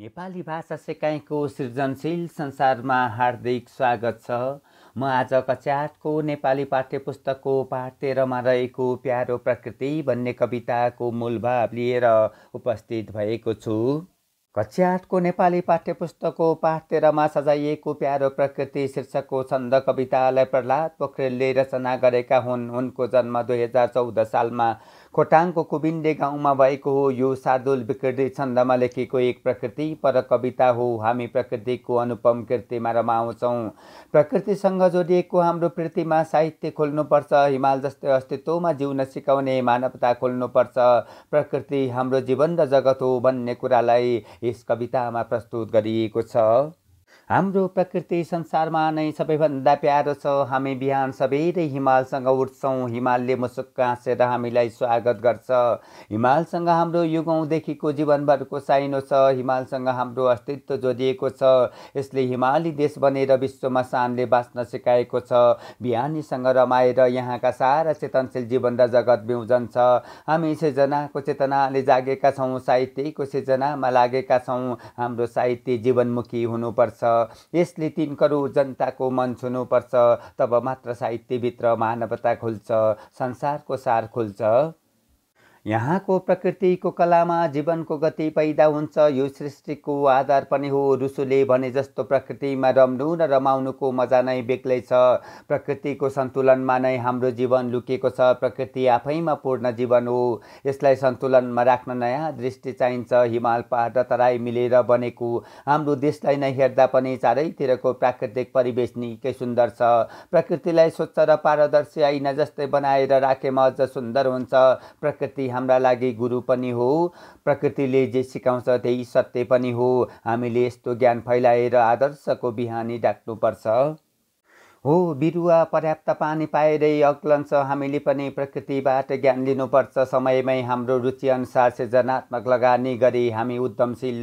नेपाली भाषा सिकाइको सृजनशील संसारमा हार्दिक स्वागत छ म आज कक्षा नेपाली पाठ्य पुस्तकको पाठ तेह्रमा रहेको प्यारो प्रकृति भन्ने कविताको मूलभाव लिएर उपस्थित भएको छु कक्षा आठको नेपाली पाठ्य पुस्तकको पाठ तेह्रमा सजाइएको प्यारो प्रकृति शीर्षकको छन्द कवितालाई प्रहलाद पोखरेलले रचना गरेका हुन् उनको जन्म दुई हजार चौध सालमा खोटाङको कुबिन्डे गाउँमा भएको हो यो शार्दुल विकृति छन्दमा लेखिएको एक प्रकृति पर कविता हो हामी प्रकृतिको अनुपम कृतिमा रमाउँछौँ प्रकृतिसँग जोडिएको हाम्रो कृतिमा साहित्य खोल्नुपर्छ हिमाल जस्तै अस्तित्वमा जिउन सिकाउने मानवता खोल्नुपर्छ प्रकृति हाम्रो जीवन र जगत हो भन्ने कुरालाई यस कवितामा प्रस्तुत गरिएको छ हाम्रो प्रकृति संसारमा नै सबैभन्दा प्यारो छ हामी बिहान सबैले हिमालसँग उठ्छौँ हिमालले मुसुक्क हाँसेर हामीलाई स्वागत गर्छ हिमालसँग हाम्रो युगौँदेखिको जीवनभरको साइनो छ हिमालसँग हाम्रो अस्तित्व जोडिएको छ यसले हिमाली देश बनेर विश्वमा शानले बाँच्न सिकाएको छ बिहानीसँग रमाएर यहाँका सारा चेतनशील जीवन र जगत बिउजन्छ हामी सिर्जनाको चेतनाले जागेका छौँ साहित्यको सिर्जनामा लागेका छौँ हाम्रो साहित्य जीवनमुखी हुनुपर्छ यसले तिन करोड जनताको मन छुनुपर्छ तब मात्र साहित्यभित्र मानवता खुल्छ संसारको सार खुल्छ यहाँको प्रकृतिको कलामा जीवनको गति पैदा हुन्छ यो सृष्टिको आधार पनि हो रुसुले भने जस्तो प्रकृतिमा रम्नु र रमाउनुको मजा नै बेग्लै छ प्रकृतिको सन्तुलनमा नै हाम्रो जीवन लुकेको छ प्रकृति आफैमा पूर्ण जीवन हो यसलाई सन्तुलनमा राख्न नयाँ दृष्टि चाहिन्छ हिमाल पहाड र तराई मिलेर बनेको हाम्रो देशलाई नै हेर्दा पनि चारैतिरको प्राकृतिक परिवेश निकै सुन्दर छ प्रकृतिलाई स्वच्छ र पारदर्शी ऐना जस्तै बनाएर राखेमा अझ सुन्दर हुन्छ प्रकृति हाम्रा लागि गुरु पनि हो प्रकृतिले जे सिकाउँछ त्यही सत्य पनि हो हामीले यस्तो ज्ञान फैलाएर आदर्शको बिहानी डाक्नुपर्छ हो बिरुवा पर्याप्त पानी पाएरै अक्लन्छ हामीले पनि प्रकृतिबाट ज्ञान लिनुपर्छ समयमै हाम्रो रुचिअनुसार सृजनात्मक लगानी गरी हामी उद्यमशील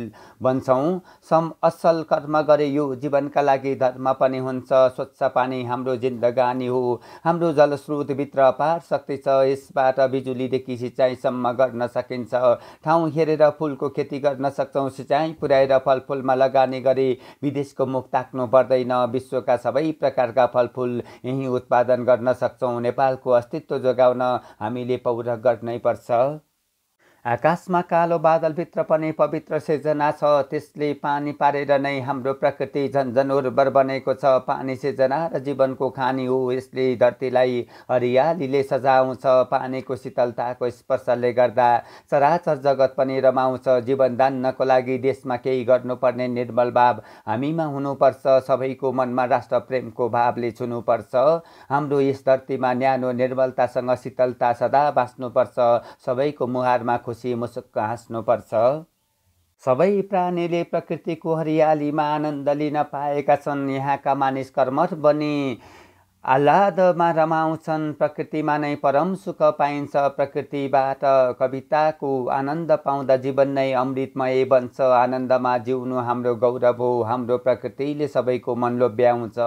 बन्छौँ सम असल कर्म गरे यो जीवनका लागि धर्म पनि हुन्छ स्वच्छ पानी हाम्रो जिन्दगानी हो हाम्रो जलस्रोतभित्र पार शक्ति छ यसबाट बिजुलीदेखि सिँचाइसम्म गर्न सकिन्छ ठाउँ हेरेर फुलको खेती गर्न सक्छौँ सिँचाइ पुर्याएर फलफुलमा लगानी गरी विदेशको मुख ताक्नु पर्दैन विश्वका सबै प्रकारका फलफुल यहीँ उत्पादन गर्न सक्छौँ नेपालको अस्तित्व जोगाउन हामीले पौरख गर्नैपर्छ आकाशमा कालो बादलभित्र पनि पवित्र सिर्जना छ त्यसले पानी पारेर नै हाम्रो प्रकृति झन्झन उर्वर बनेको छ पानी सिर्जना र जीवनको खानी हो यसले धरतीलाई हरियालीले सजाउँछ पानीको शीतलताको स्पर्शले गर्दा चराचर जगत पनि रमाउँछ जीवन दान्नको लागि देशमा केही गर्नुपर्ने निर्मल भाव हामीमा हुनुपर्छ सबैको मनमा राष्ट्र प्रेमको भावले छुनुपर्छ हाम्रो यस धरतीमा न्यानो निर्मलतासँग शीतलता सदा बाँच्नुपर्छ सबैको मुहारमा खुसी मुसुक्क हाँस्नुपर्छ सबै प्राणीले प्रकृतिको हरियालीमा आनन्द लिन पाएका छन् यहाँका मानिस कर्मठ बनी आह्लादमा रमाउँछन् प्रकृतिमा नै परम सुख पाइन्छ प्रकृतिबाट कविताको आनन्द पाउँदा जीवन नै अमृतमय बन्छ आनन्दमा जिउनु हाम्रो गौरव हो हाम्रो प्रकृतिले सबैको मन लोभ्याउँछ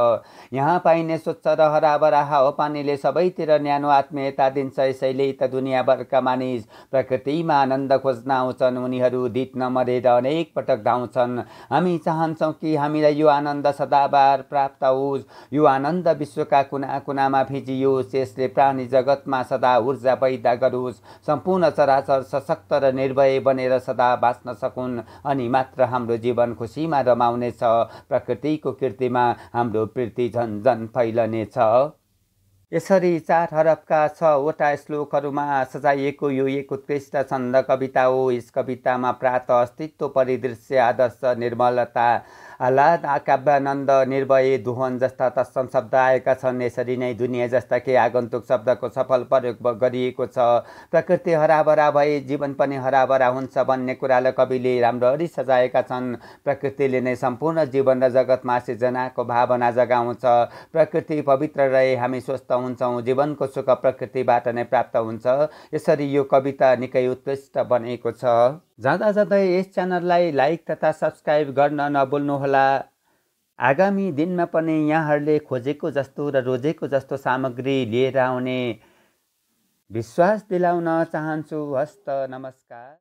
यहाँ पाइने स्वच्छ र हराभरा हावापानीले सबैतिर न्यानो आत्मीयता दिन्छ यसैले त दुनियाँभरका मानिस प्रकृतिमा आनन्द खोज्न आउँछन् उनीहरू दित नमरेर अनेक पटक धाउँछन् हामी चाहन्छौँ कि हामीलाई यो आनन्द सदाबार प्राप्त होस् यो आनन्द विश्वका कुना कुनामा फिजियोस् यसले प्राणी जगतमा सदा ऊर्जा पैदा गरोस् सम्पूर्ण चराचर सशक्त र निर्भय बनेर सदा बाँच्न सकुन् अनि मात्र हाम्रो जीवन खुसीमा रमाउनेछ प्रकृतिको कृतिमा हाम्रो प्रीति झन् फैलने फैलनेछ यसरी चार हरफका छवटा श्लोकहरूमा सजाइएको यो एक उत्कृष्ट छन्द कविता हो यस कवितामा प्रात अस्तित्व परिदृश्य आदर्श निर्मलता काव्यानन्द निर्भय दुहन जस्ता तत्सम शब्द आएका छन् यसरी नै दुनियाँ जस्ता केही आगन्तुक शब्दको सफल प्रयोग गरिएको छ प्रकृति हराभरा भए जीवन पनि हराभरा हुन्छ भन्ने कुरालाई कविले राम्ररी सजाएका छन् प्रकृतिले नै सम्पूर्ण जीवन र जगतमा सिर्जनाको भावना जगाउँछ प्रकृति पवित्र रहे हामी स्वस्थ हुन्छौँ जीवनको सुख प्रकृतिबाट नै प्राप्त हुन्छ यसरी यो कविता निकै उत्कृष्ट बनेको छ जाँदा जाँदै यस च्यानललाई लाइक तथा सब्सक्राइब गर्न नबोल्नुहोला आगामी दिनमा पनि यहाँहरूले खोजेको जस्तो र रोजेको जस्तो सामग्री लिएर आउने विश्वास दिलाउन चाहन्छु हस्त नमस्कार